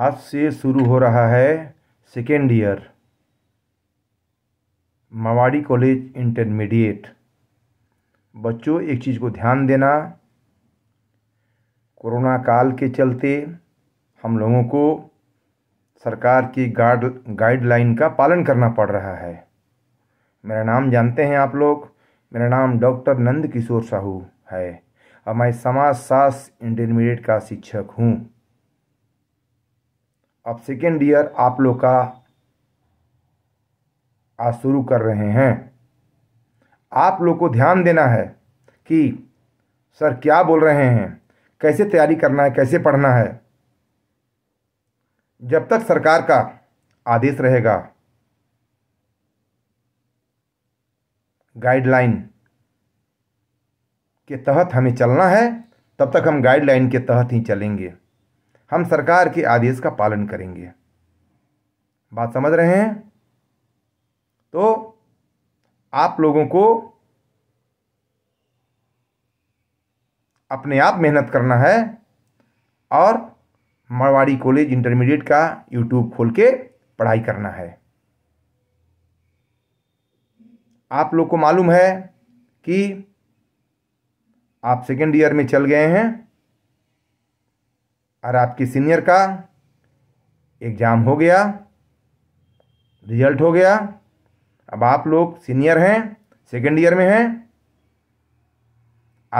आज से शुरू हो रहा है second year Marwari college intermediate बच्चों एक चीज़ को ध्यान देना कोरोना काल के चलते हम लोगों को सरकार की गाइड गाइडलाइन का पालन करना पड़ रहा है मेरा नाम जानते हैं आप लोग मेरा नाम डॉक्टर नंद किशोर साहू है और मैं समाज शास्त्र इंटरमीडिएट का शिक्षक हूँ अब सेकेंड ईयर आप लोग का आज शुरू कर रहे हैं आप लोग को ध्यान देना है कि सर क्या बोल रहे हैं कैसे तैयारी करना है कैसे पढ़ना है जब तक सरकार का आदेश रहेगा गाइडलाइन के तहत हमें चलना है तब तक हम गाइडलाइन के तहत ही चलेंगे हम सरकार के आदेश का पालन करेंगे बात समझ रहे हैं तो आप लोगों को अपने आप मेहनत करना है और मारवाड़ी कॉलेज इंटरमीडिएट का यूट्यूब खोल के पढ़ाई करना है आप लोग को मालूम है कि आप सेकेंड ईयर में चल गए हैं और आपकी सीनियर का एग्ज़ाम हो गया रिजल्ट हो गया अब आप लोग सीनियर हैं सेकेंड ईयर में हैं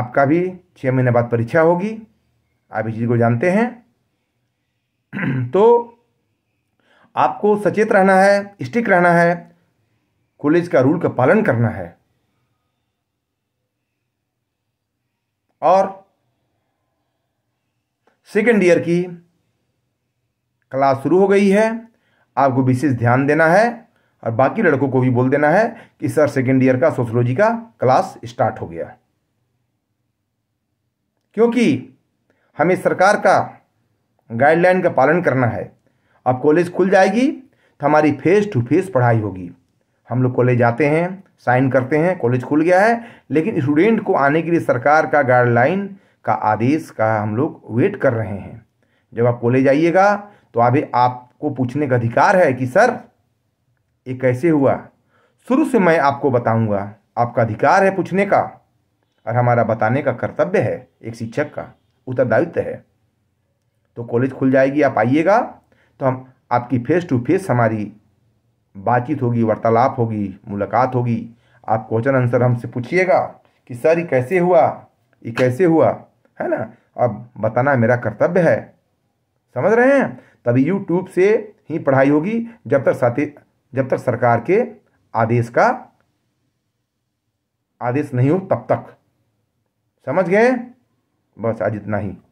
आपका भी छः महीने बाद परीक्षा होगी आप इस चीज़ को जानते हैं तो आपको सचेत रहना है स्टिक रहना है कॉलेज का रूल का पालन करना है और सेकेंड ईयर की क्लास शुरू हो गई है आपको विशेष ध्यान देना है और बाकी लड़कों को भी बोल देना है कि सर सेकेंड ईयर का सोशोलॉजी का क्लास स्टार्ट हो गया क्योंकि हमें सरकार का गाइडलाइन का पालन करना है अब कॉलेज खुल जाएगी तो हमारी फेस टू फेस पढ़ाई होगी हम लोग कॉलेज जाते हैं साइन करते हैं कॉलेज खुल गया है लेकिन स्टूडेंट को आने के लिए सरकार का गाइडलाइन का आदेश का हम लोग वेट कर रहे हैं जब आप कॉलेज आइएगा तो अभी आपको पूछने का अधिकार है कि सर ये कैसे हुआ शुरू से मैं आपको बताऊंगा आपका अधिकार है पूछने का और हमारा बताने का कर्तव्य है एक शिक्षक का उत्तरदायित्व है तो कॉलेज खुल जाएगी आप आइएगा तो हम आपकी फेस टू फेस हमारी बातचीत होगी वार्तालाप होगी मुलाकात होगी आप क्वेश्चन आंसर हमसे पूछिएगा कि सर ये कैसे हुआ ये कैसे हुआ है ना अब बताना मेरा कर्तव्य है समझ रहे हैं तभी यूट्यूब से ही पढ़ाई होगी जब तक साथी जब तक सरकार के आदेश का आदेश नहीं हो तब तक समझ गए बस आज इतना ही